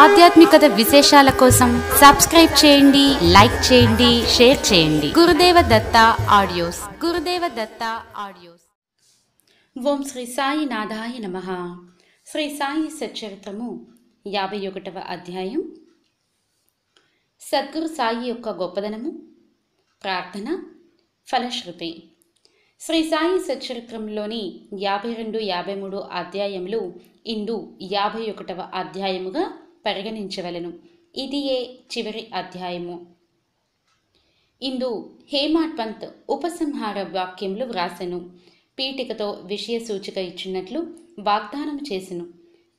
ఆధ్యాత్మికత విశేషాల కోసం సబ్స్క్రైబ్ చేయండి లైక్ చేయండి షేర్ చేయండి గురుదేవ దత్త ఆడియోస్ గురుదేవ దత్త ఆడియోస్ ఓం శ్రీ సాయి నాథాయ నమ శ్రీ సాయి సచరిత్రము యాభై ఒకటవ అధ్యాయం సద్గురు సాయి యొక్క గొప్పదనము ప్రార్థన ఫలశ్రుతి శ్రీ సాయి సచరిత్రంలోని యాభై రెండు యాభై మూడు అధ్యాయములు ఇందు యాభై ఒకటవ అధ్యాయముగా పరిగణించవలను ఇదియే చివరి అధ్యాయము ఇందు హేమాట్ ఉపసంహార వాక్యములు వ్రాసెను పీఠికతో విషయ సూచిక ఇచ్చినట్లు వాగ్దానం చేసెను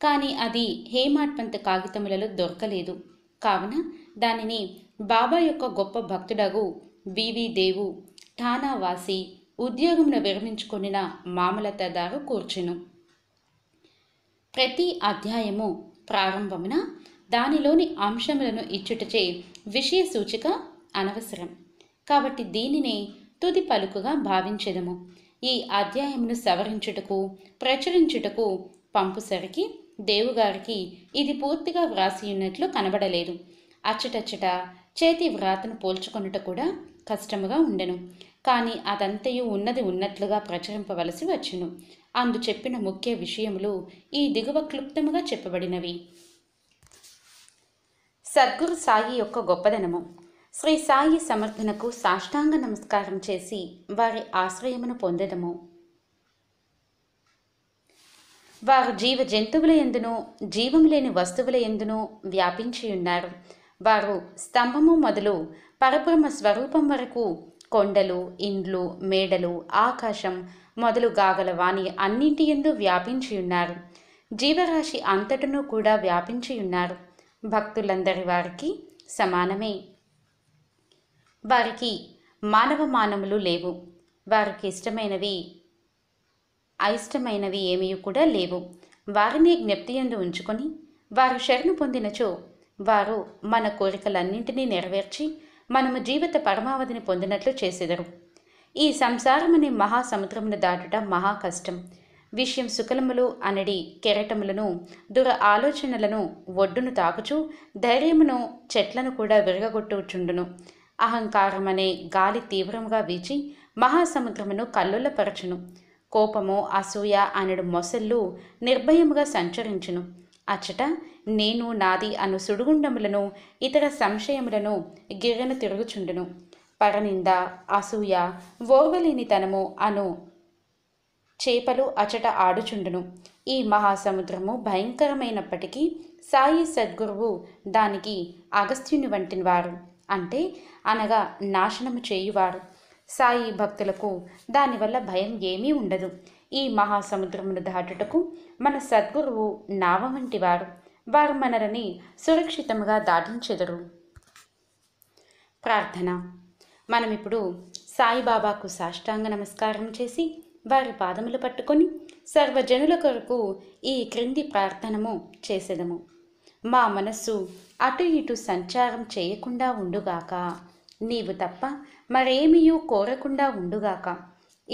కానీ అది హేమాట్ కాగితములలో దొరకలేదు కావున దానిని బాబా యొక్క గొప్ప భక్తుడగు బీవీ దేవు ఠానా వాసి ఉద్యోగమును విరమించుకొనిన మామలతదారు కూర్చెను ప్రతి అధ్యాయము ప్రారంభమున దానిలోని అంశములను ఇచ్చుటచే విషయ సూచిక అనవసరం కాబట్టి దీనినే తుది పలుకుగా భావించదము ఈ అధ్యాయమును సవరించుటకు ప్రచురించుటకు పంపుసరికి దేవుగారికి ఇది పూర్తిగా వ్రాసియున్నట్లు కనబడలేదు అచ్చటచ్చట చేతి వ్రాతను పోల్చుకొనుట కూడా కష్టముగా ఉండెను కానీ అదంతయు ఉన్నది ఉన్నట్లుగా ప్రచురింపవలసి వచ్చును అందు చెప్పిన ముఖ్య విషయములు ఈ దిగువ క్లుప్తముగా చెప్పబడినవి సద్గురు సాయి యొక్క గొప్పదనము శ్రీ సాయి సమర్థనకు సాష్టాంగ నమస్కారం చేసి వారి ఆశ్రయమును పొందడము వారు జీవ జంతువుల ఎందునో జీవం లేని వస్తువుల ఎందునో వ్యాపించి ఉన్నారు వారు స్తంభము మొదలు పరబ్రహ్మ స్వరూపం వరకు కొండలు ఇండ్లు మేడలు ఆకాశం మొదలు గాగలవాణి అన్నింటి ఎందు వ్యాపించి ఉన్నారు జీవరాశి అంతటను కూడా వ్యాపించి ఉన్నారు భక్తులందరి వారికి సమానమే వారికి మానవ మానములు లేవు వారికి ఇష్టమైనవి అయిష్టమైనవి ఏమీ కూడా లేవు వారిని జ్ఞప్తి ఎందు ఉంచుకొని వారు శరణు పొందినచో వారు మన కోరికలన్నింటినీ నెరవేర్చి మనము జీవిత పరమావధిని పొందినట్లు చేసేదరు ఈ సంసారమనే మహాసముద్రమును దాటుట మహా కష్టం విషయం సుకలములు అనడి కెరటములను దుర ఆలోచనలను ఒడ్డును తాకుచు ధైర్యమును చెట్లను కూడా విరగగొట్టుచుండును అహంకారం గాలి తీవ్రముగా వీచి మహాసముద్రమును కల్లులపరచును కోపము అసూయ అనడు మొసళ్ళు నిర్భయముగా సంచరించును అచ్చట నేను నాది అను సుడుగుండములను ఇతర సంశయములను గిర్రెను తిరుగుచుండును పరనింద అసూయ ఓర్వలేనితనము అను చేపలు అచట ఆడుచుండును ఈ మహాసముద్రము భయంకరమైనప్పటికీ సాయి సద్గురువు దానికి అగస్త్యుని వంటి వారు అంటే అనగా నాశనము చేయువారు సాయి భక్తులకు దానివల్ల భయం ఏమీ ఉండదు ఈ మహాసముద్రమును దాటుటకు మన సద్గురువు నావ వంటివారు వారు మనరని సురక్షితంగా దాటించెదరు ప్రార్థన మనమిప్పుడు సాయిబాబాకు సాష్టాంగ నమస్కారం చేసి వారి పాదములు పట్టుకొని సర్వజనుల కొరకు ఈ క్రింది ప్రార్థనము చేసేదము మా మనస్సు అటు ఇటు సంచారం చేయకుండా ఉండుగాక నీవు తప్ప మరేమీయూ కోరకుండా ఉండుగాక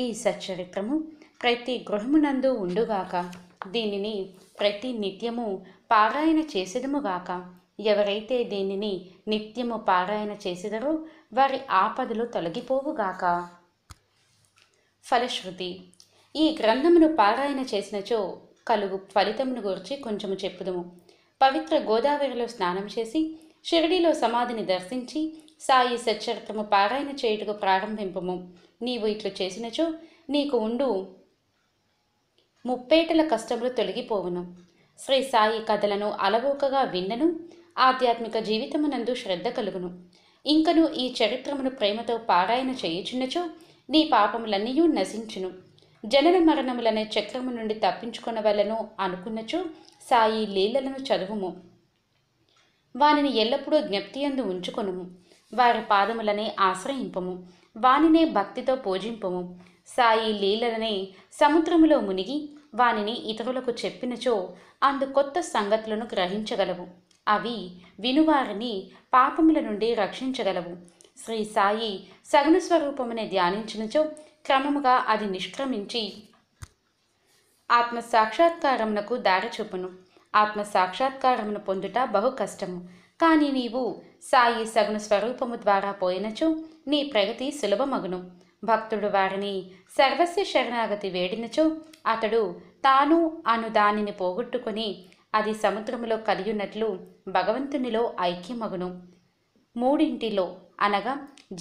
ఈ సచ్చరిత్రము ప్రతి గృహమునందు ఉండుగాక దీనిని ప్రతి నిత్యము పారాయణ చేసేదముగాక ఎవరైతే దీనిని నిత్యము పారాయణ చేసేదరో వారి ఆపదలు తొలగిపోవుగాక ఫలశ్రుతి ఈ గ్రంథమును పారాయణ చేసినచో కలుగు ఫలితమును గురించి కొంచెము చెప్పుదము పవిత్ర గోదావరిలో స్నానం చేసి షిరిడిలో సమాధిని దర్శించి సాయి సచ్చరిత్రము పారాయణ చేయుటకు ప్రారంభింపము నీవు ఇట్లు చేసినచో నీకు ఉండు ముప్పేటల కష్టములు తొలగిపోవును శ్రీ సాయి కథలను అలవోకగా విన్నను ఆధ్యాత్మిక జీవితమునందు శ్రద్ధ కలుగును ఇంకను ఈ చరిత్రమును ప్రేమతో పారాయణ చేయుచున్నచో నీ పాపములన్నీ నశించును జనన మరణములనే చక్రము నుండి తప్పించుకొనవలను అనుకున్నచో సాయి లీలలను చదువుము వానిని ఎల్లప్పుడూ జ్ఞప్తి అందు ఉంచుకొనుము వారి పాదములనే ఆశ్రయింపము వానినే భక్తితో పూజింపము సాయి లీలలనే సముద్రములో మునిగి వానిని ఇతరులకు చెప్పినచో అందు కొత్త సంగతులను గ్రహించగలవు అవి వినువారిని పాపముల నుండి రక్షించగలవు శ్రీ సాయి సగుణ స్వరూపమునే ధ్యానించినచో క్రమముగా అది నిష్క్రమించి ఆత్మ సాక్షాత్కారమునకు దారి చూపును ఆత్మ సాక్షాత్కారమును పొందుట బహు కష్టము కానీ నీవు సాయి సగుణ స్వరూపము ద్వారా పోయినచో నీ ప్రగతి సులభమగును భక్తుడు వారిని సర్వస్వ శరణాగతి వేడినచో అతడు తాను అను దానిని పోగొట్టుకొని అది సముద్రములో కలియున్నట్లు భగవంతునిలో ఐక్యమగును మూడింటిలో అనగా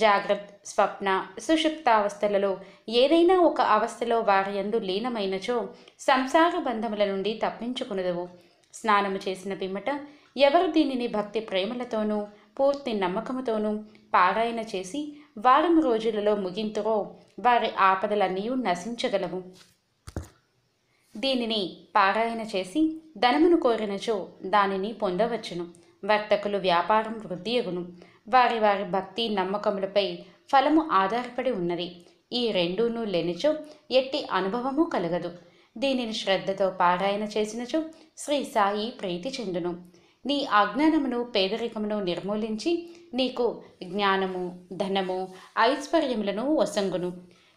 జాగ్రత్త స్వప్న సుషుప్తావస్థలలో ఏదైనా ఒక అవస్థలో వారి ఎందు లీనమైనచో సంసార బంధముల నుండి తప్పించుకునదవు స్నానము చేసిన పిమ్మట ఎవరు దీనిని భక్తి ప్రేమలతోనూ పూర్తి నమ్మకముతోనూ పారాయణ చేసి వారం రోజులలో ముగింపుతో వారి ఆపదలన్నీ నశించగలవు దీనిని పారాయణ చేసి ధనమును కోరినచో దానిని పొందవచ్చును వర్తకులు వ్యాపారం వృద్ధియగును వారి వారి భక్తి నమ్మకములపై ఫలము ఆధారపడి ఉన్నది ఈ రెండూను లేనిచో ఎట్టి అనుభవము కలగదు దీనిని శ్రద్ధతో పారాయణ చేసినచో శ్రీ సాయి ప్రీతి చెందును నీ అజ్ఞానమును పేదరికమును నిర్మూలించి నీకు జ్ఞానము ధనము ఐశ్వర్యములను వసంగును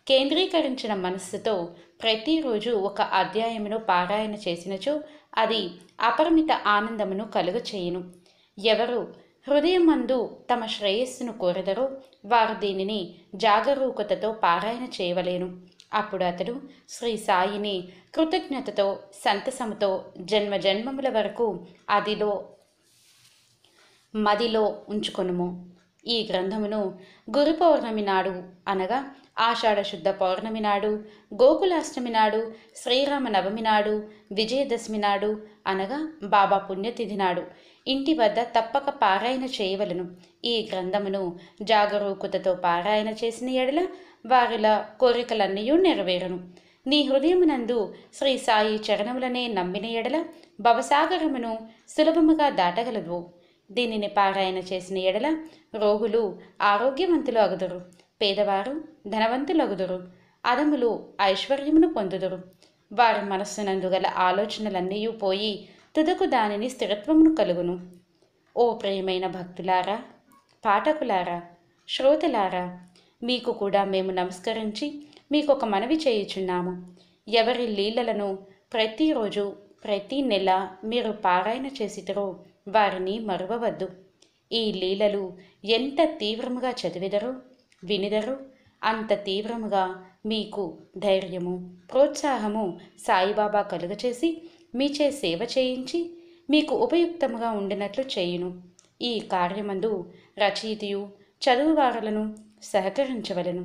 కేంద్రీకరించిన మనస్సుతో ప్రతిరోజు ఒక అధ్యాయమును పారాయణ చేసినచో అది అపరిమిత ఆనందమును కలుగు చేయును ఎవరు మందు తమ శ్రేయస్సును కోరదరో వారు దీనిని జాగరూకతతో పారాయణ చేయవలేను అప్పుడు అతడు శ్రీ సాయిని కృతజ్ఞతతో సంతసముతో జన్మ జన్మముల వరకు అదిలో మదిలో ఉంచుకొనుము ఈ గ్రంథమును గురు పౌర్ణమి నాడు అనగా ఆషాఢ శుద్ధ పౌర్ణమి నాడు గోకులాష్టమి నాడు శ్రీరామ నవమి నాడు విజయదశమి నాడు అనగా బాబా పుణ్యతిథి నాడు ఇంటి వద్ద తప్పక పారాయణ చేయవలను ఈ గ్రంథమును జాగరూకతతో పారాయణ చేసిన ఎడల వారిల కోరికలన్నీ నెరవేరును నీ హృదయమునందు శ్రీ సాయి చరణములనే నమ్మిన ఎడల భవసాగరమును సులభముగా దాటగలదు దీనిని పారాయణ చేసిన ఎడల రోగులు ఆరోగ్యవంతులు అగుదురు పేదవారు ధనవంతులు అగుదురు అదములు ఐశ్వర్యమును పొందుదురు వారి మనస్సునందు గల ఆలోచనలన్నీ పోయి తుదకు దానిని స్థిరత్వమును కలుగును ఓ ప్రియమైన భక్తులారా పాఠకులారా శ్రోతలారా మీకు కూడా మేము నమస్కరించి మీకు ఒక మనవి చేయుచున్నాము ఎవరి లీలలను ప్రతిరోజు ప్రతి నెల మీరు పారాయణ చేసితరో వారిని మరువవద్దు ఈ లీలలు ఎంత తీవ్రముగా చదివిదరో వినిదరో అంత తీవ్రముగా మీకు ధైర్యము ప్రోత్సాహము సాయిబాబా కలుగచేసి మీచే సేవ చేయించి మీకు ఉపయుక్తముగా ఉండినట్లు చేయును ఈ కార్యమందు రచయితయు చదువువారులను సహకరించవలను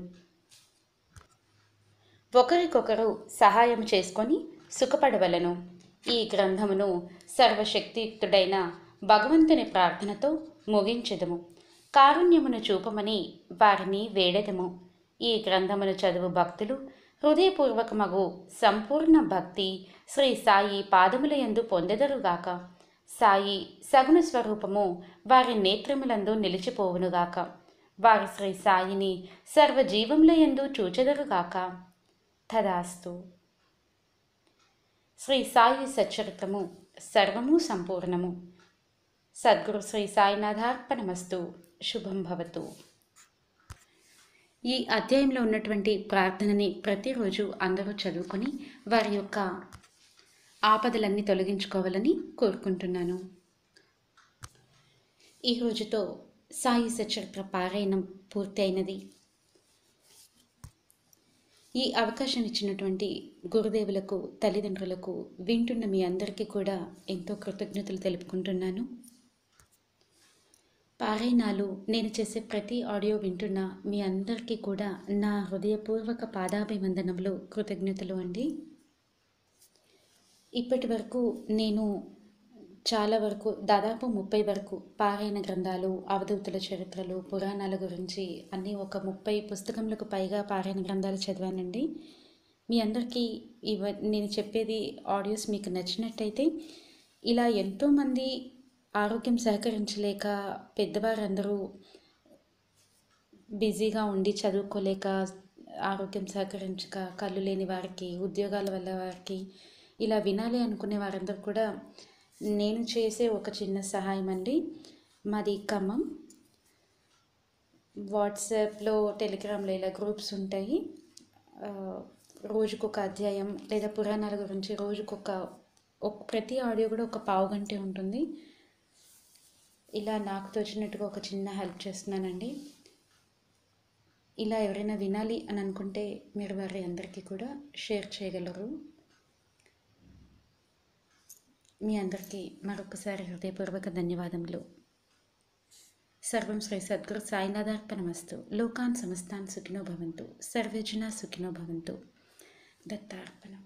ఒకరికొకరు సహాయం చేసుకొని సుఖపడవలను ఈ గ్రంథమును సర్వశక్తియుక్తుడైన భగవంతుని ప్రార్థనతో ముగించదుము కారుణ్యమును చూపమని వారిని వేడెదము ఈ గ్రంథమును చదువు భక్తులు హృదయపూర్వకమగు సంపూర్ణ భక్తి శ్రీ సాయి పాదముల ఎందు పొందెదరుగాక సాయి సగుణ స్వరూపము వారి నేత్రములందు నిలిచిపోవునుగాక వారి శ్రీ సాయిని సర్వజీవములయందు చూచెదరుగాక తదాస్తు శ్రీ సాయి సచరితము సర్వము సంపూర్ణము సద్గురు శ్రీ సాయినాథార్పణమస్తు శుభం భవతు ఈ అధ్యాయంలో ఉన్నటువంటి ప్రార్థనని ప్రతిరోజు అందరూ చదువుకొని వారి యొక్క ఆపదలన్నీ తొలగించుకోవాలని కోరుకుంటున్నాను ఈరోజుతో సాయి సచరిత్ర పారాయణం పూర్తయినది ఈ అవకాశం ఇచ్చినటువంటి గురుదేవులకు తల్లిదండ్రులకు వింటున్న మీ అందరికీ కూడా ఎంతో కృతజ్ఞతలు తెలుపుకుంటున్నాను పారాయణాలు నేను చేసే ప్రతి ఆడియో వింటున్న మీ అందరికీ కూడా నా హృదయపూర్వక పాదాభివందనములు కృతజ్ఞతలు అండి ఇప్పటి వరకు నేను చాలా వరకు దాదాపు ముప్పై వరకు పారాయణ గ్రంథాలు అవధూతుల చరిత్రలు పురాణాల గురించి అన్ని ఒక ముప్పై పుస్తకములకు పైగా పారాయణ గ్రంథాలు చదివానండి మీ అందరికీ ఇవ నేను చెప్పేది ఆడియోస్ మీకు నచ్చినట్టయితే ఇలా ఎంతోమంది ఆరోగ్యం సహకరించలేక పెద్దవారందరూ బిజీగా ఉండి చదువుకోలేక ఆరోగ్యం సహకరించక కళ్ళు లేని వారికి ఉద్యోగాల వల్ల వారికి ఇలా వినాలి అనుకునే వారందరూ కూడా నేను చేసే ఒక చిన్న సహాయం అండి మాది ఖమ్మం వాట్సాప్లో టెలిగ్రామ్లో ఇలా గ్రూప్స్ ఉంటాయి రోజుకొక అధ్యాయం లేదా పురాణాల గురించి రోజుకొక ప్రతి ఆడియో కూడా ఒక పావు గంటే ఉంటుంది ఇలా నాకు తోచినట్టుగా ఒక చిన్న హెల్ప్ చేస్తున్నానండి ఇలా ఎవరైనా వినాలి అని అనుకుంటే మీరు వారి అందరికీ కూడా షేర్ చేయగలరు మీ అందరికీ మరొకసారి హృదయపూర్వక ధన్యవాదములు సర్వం శ్రీ సద్గురు సాయినాథార్పణమస్తు లోకాన్ సమస్తాన్ సుఖినో భవంతు సర్వేజన సుఖినో భవంతు దత్తార్పణం